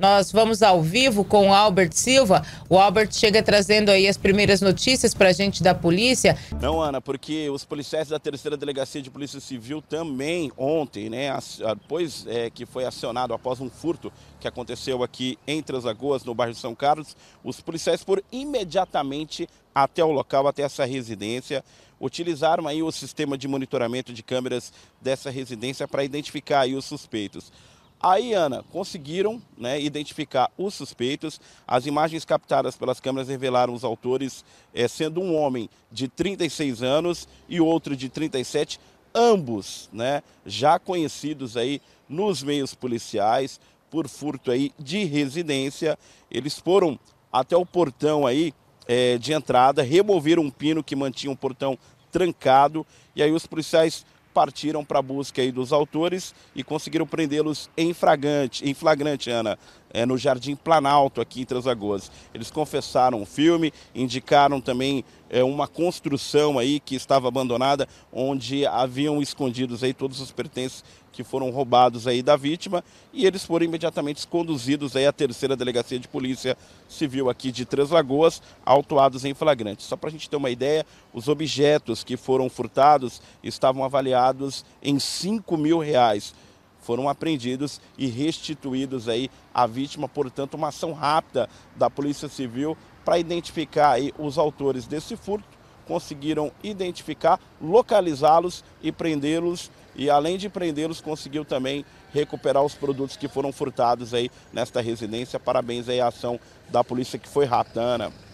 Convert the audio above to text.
Nós vamos ao vivo com o Albert Silva. O Albert chega trazendo aí as primeiras notícias para a gente da polícia. Não, Ana, porque os policiais da terceira delegacia de polícia civil também ontem, né, depois é, que foi acionado após um furto que aconteceu aqui em Três Lagoas, no bairro de São Carlos, os policiais foram imediatamente até o local, até essa residência, utilizaram aí o sistema de monitoramento de câmeras dessa residência para identificar aí os suspeitos. Aí, Ana, conseguiram né, identificar os suspeitos. As imagens captadas pelas câmeras revelaram os autores, é, sendo um homem de 36 anos e outro de 37, ambos né, já conhecidos aí nos meios policiais por furto aí de residência. Eles foram até o portão aí é, de entrada, removeram um pino que mantinha o portão trancado e aí os policiais partiram para a busca aí dos autores e conseguiram prendê-los em flagrante, em flagrante, Ana é, no Jardim Planalto, aqui em Lagoas. Eles confessaram o filme, indicaram também é, uma construção aí que estava abandonada, onde haviam escondidos aí todos os pertences que foram roubados aí da vítima e eles foram imediatamente conduzidos aí à terceira delegacia de polícia civil aqui de Três Lagoas, autuados em flagrante. Só para a gente ter uma ideia, os objetos que foram furtados estavam avaliados em 5 mil reais foram apreendidos e restituídos aí à vítima, portanto, uma ação rápida da Polícia Civil para identificar aí os autores desse furto, conseguiram identificar, localizá-los e prendê-los e além de prendê-los, conseguiu também recuperar os produtos que foram furtados aí nesta residência. Parabéns aí à ação da polícia que foi rápida, Ana.